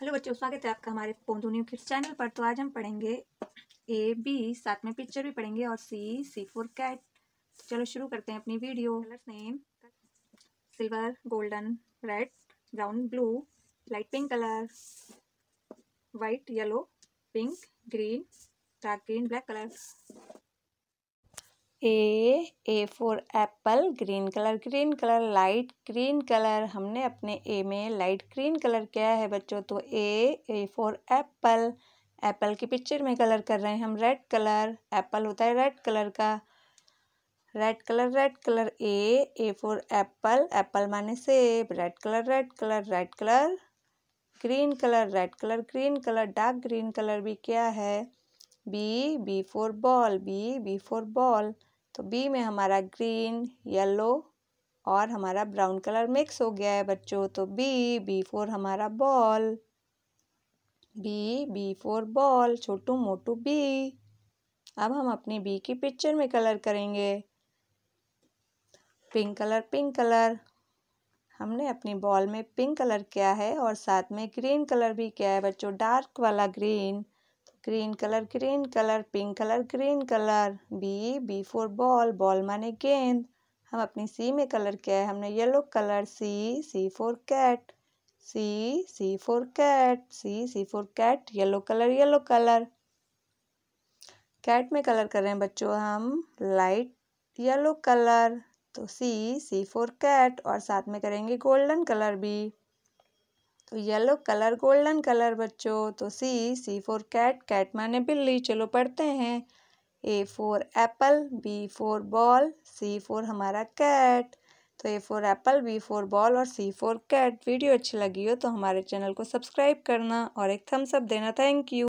hello बच्चों स्वागत है आपका हमारे पोंदू न्यू किड्स चैनल पर तो आज हम पढ़ेंगे ए बी साथ में पिक्चर भी पढ़ेंगे और सी सी फोर कैट चलो शुरू करते हैं अपनी video colour name silver golden red brown blue light pink colour white yellow pink green dark green black colour A A for apple green colour green colour light green colour हमने अपने ए में light green colour किया है बच्चों तो A A for apple apple की picture में colour कर रहे हैं हम रेड कलर एप्पल होता है रेड कलर का red colour red colour A A for apple apple माने सेब red colour red colour red colour green colour red colour green colour dark green colour भी क्या है B B for ball B B for ball तो B में हमारा green yellow और हमारा ब्राउन कलर मिक्स हो गया है बच्चों तो बी बी फोर हमारा ball B B for ball छोटू मोटू बी अब हम अपनी बी की पिक्चर में कलर करेंगे पिंक कलर पिंक कलर हमने अपनी बॉल में पिंक कलर किया है और साथ में ग्रीन कलर भी किया है बच्चों डार्क वाला green green colour green colour pink colour green colour B B for ball ball माने गेंद हम अपनी सी में कलर किया है हमने yellow colour C C for cat C C for cat C C for cat yellow colour yellow colour cat में colour कर रहे हैं बच्चों हम लाइट येलो कलर तो सी सी फोर कैट और साथ में करेंगे गोल्डन कलर भी तो येलो कलर गोल्डन कलर बच्चों तो C C for cat cat माने बिल्ली चलो पढ़ते हैं A for apple B for ball C for हमारा कैट तो A for apple B for ball और सी फोर कैट वीडियो अच्छी लगी हो तो हमारे चैनल को सब्सक्राइब करना और एक थम्स अप देना थैंक यू